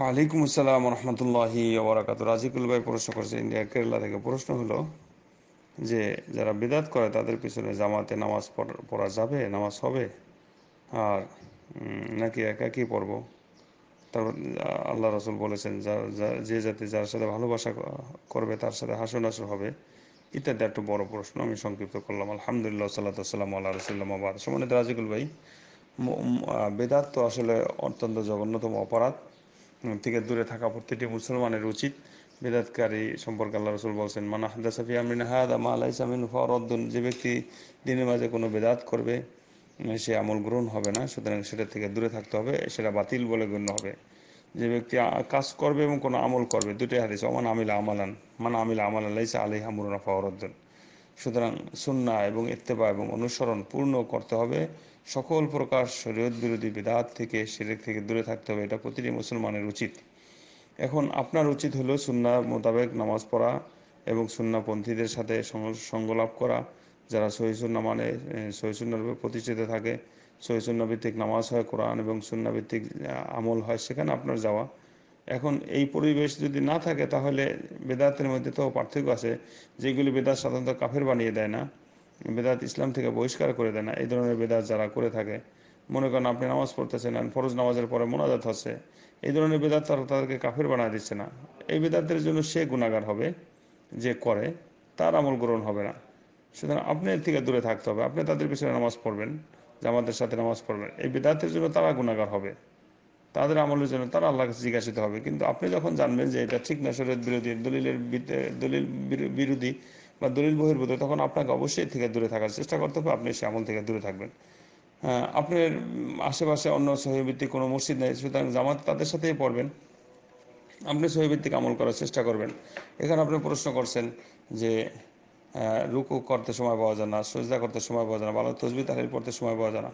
ওয়ালাইকুম আসসালাম রহমতুল্লাহি ওবরাকাত রাজিকুল ভাই প্রশ্ন করেছে ইন্ডিয়া কেরালা থেকে প্রশ্ন হলো যে যারা বেদাত করে তাদের পিছনে জামাতে নামাজ পড়া যাবে নামাজ হবে আর নাকি একা কি পড়ব তারপর আল্লাহ রসুল বলেছেন যার যে জাতি যার সাথে ভালোবাসা করবে তার সাথে হাসন হাসন হবে ইত্যাদি একটা বড় প্রশ্ন আমি সংক্ষিপ্ত করলাম আলহামদুলিল্লাহ সাল্লাহাম আল্লাহ রসুল্লামাবাদ সমানিত রাজিকুল ভাই বেদাত তো আসলে অত্যন্ত জঘন্যতম অপরাধ থেকে দূরে থাকা প্রত্যেকটি মুসলমানের উচিত বেদাতকারী সম্পর্কে আল্লাহ রসুল বলছেন মানা সাফি আমিন হাদা মা আলাই সামিন ফরদ্দুন যে ব্যক্তি দিনের মাঝে কোনো বেদাত করবে সে আমল গ্রহণ হবে না সুতরাং সেটা থেকে দূরে থাকতে হবে সেটা বাতিল বলে গণ্য হবে যে ব্যক্তি কাজ করবে এবং কোনো আমল করবে দুটোই হাদিস অমান আমিলা আমালান মান আমিলা আমাল আলাইসা আলাই হামুরনা ফরদ্দুন সুতরাং সুন্না এবং ইত্তেবা এবং অনুসরণ পূর্ণ করতে হবে সকল প্রকার শরীয়ত বিরোধী বিধাত থেকে শিরেক থেকে দূরে থাকতে হবে এটা প্রতিটি মুসলমানের উচিত এখন আপনার উচিত হলো সুন্না মোতাবেক নামাজ পড়া এবং সুন্নাপন্থীদের সাথে সঙ্গলাপ করা যারা সহিসুন্না মানে রূপে প্রতিষ্ঠিত থাকে সহিসুন্নাভিত্তিক নামাজ হয় কোরআন এবং সুন্নাভিত্তিক আমল হয় সেখানে আপনার যাওয়া এখন এই পরিবেশ যদি না থাকে তাহলে বেদাতের মধ্যে তো পার্থক্য আছে যেগুলি বেদাত সাধারণত কাফের বানিয়ে দেয় না বেদাত ইসলাম থেকে বহিষ্কার করে দেয় না এই ধরনের বেদাত যারা করে থাকে মনে করেন আপনি নামাজ পড়তেছেন ফরজ নামাজের পরে মোনাজাত হচ্ছে এই ধরনের বেদাত তারা তাদেরকে কাফের বানিয়ে দিচ্ছে না এই বেদাতের জন্য সে গুণাগার হবে যে করে তার আমল গ্রহণ হবে না সুতরাং আপনি এর থেকে দূরে থাকতে হবে আপনি তাদের পিছনে নামাজ পড়বেন জামাতের সাথে নামাজ পড়বেন এই বেদাতের জন্য তারা গুণাগার হবে তাদের আমলের জন্য তারা আল্লাহ কাছে জিজ্ঞাসিত হবে কিন্তু আপনি যখন জানবেন যে এটা ঠিক না শরীয়ত বিরোধী দলিলের দলিল বিরোধী বা দলিল বহির্ভূত তখন আপনাকে অবশ্যই থেকে দূরে থাকার চেষ্টা করতে হবে আপনি সে আমল থেকে দূরে থাকবেন হ্যাঁ, আপনার আশেপাশে অন্য সহিভিত্তিক কোনো মসজিদ নেই সুতরাং জামাত তাদের সাথেই পড়বেন আপনি সহিভিত্তিক আমল করার চেষ্টা করবেন এখানে আপনি প্রশ্ন করছেন যে রুকু করতে সময় পাওয়া যায় না সজদা করতে সময় পাওয়া যায় না ভালো তসবি তাহলে পড়তে সময় পাওয়া যায় না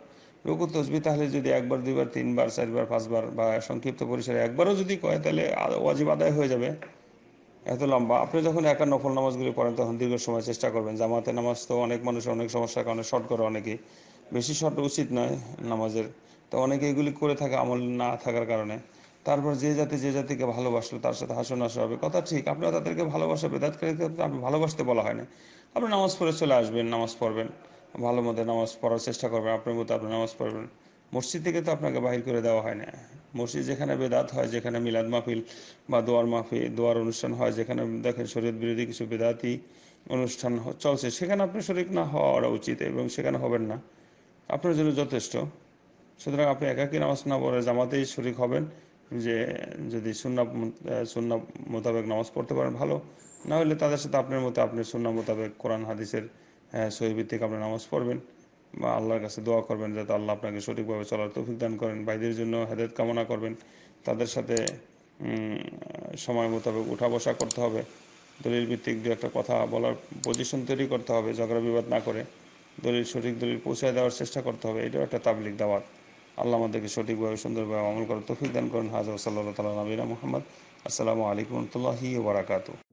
রুকু তসবি তাহলে যদি একবার দুইবার তিনবার চারবার পাঁচবার বা সংক্ষিপ্ত পরিসরে একবারও যদি কয় তাহলে ওয়াজিব আদায় হয়ে যাবে এত লম্বা আপনি যখন একা নফল নামাজগুলি পড়েন তখন দীর্ঘ সময় চেষ্টা করবেন জামাতে নামাজ তো অনেক মানুষ অনেক সমস্যার কারণে শর্ট করে অনেকেই বেশি শর্ট উচিত নয় নামাজের তো অনেকে এগুলি করে থাকে আমল না থাকার কারণে তারপর যে জাতি যে জাতিকে ভালোবাসলো তার সাথে হাসন হাসা হবে কথা ঠিক আপনারা তাদেরকে ভালোবাসা বেদাতকারীকে আপনি ভালোবাসতে বলা হয় না আপনি নামাজ পড়ে চলে আসবেন নামাজ পড়বেন ভালো মতো নামাজ পড়ার চেষ্টা করবেন আপনার মতো আপনি নামাজ পড়বেন মসজিদ থেকে তো আপনাকে বাহির করে দেওয়া হয় না মসজিদ যেখানে বেদাত হয় যেখানে মিলাদ মাহফিল বা দোয়ার মাহফিল দোয়ার অনুষ্ঠান হয় যেখানে দেখেন শরীর বিরোধী কিছু বেদাতি অনুষ্ঠান চলছে সেখানে আপনি শরিক না হওয়া উচিত এবং সেখানে হবেন না আপনার জন্য যথেষ্ট সুতরাং আপনি একাকি নামাজ না পড়ে জামাতেই শরিক হবেন যে যদি সুন্না সুন্না মোতাবেক নামাজ পড়তে পারেন ভালো না হলে তাদের সাথে আপনার মতো আপনি সুন্না মোতাবেক কোরআন হাদিসের সহিভিত্তিক হ্যাঁ, আপনার নামাজ পড়বেন বা আল্লাহর কাছে দোয়া করবেন যাতে আল্লাহ আপনাকে সঠিকভাবে চলার তৌফিক দান করেন ভাইদের জন্য হেদায়ত কামনা করবেন তাদের সাথে সময় মোতাবেক উঠা বসা করতে হবে দলিল ভিত্তিক দু একটা কথা বলার পজিশন তৈরি করতে হবে ঝগড়া বিবাদ না করে দলিল সঠিক দলিল পৌঁছায় দেওয়ার চেষ্টা করতে হবে এটাও একটা তাবলিক দাওয়াত আল্লাহ আমাদেরকে সঠিকভাবে সুন্দরভাবে আমল করার তৌফিক দান করেন হাজার সাল্লাহ তালা নবীরা মোহাম্মদ আসসালামু আলাইকুম রহমতুল্লাহি বারাকাতু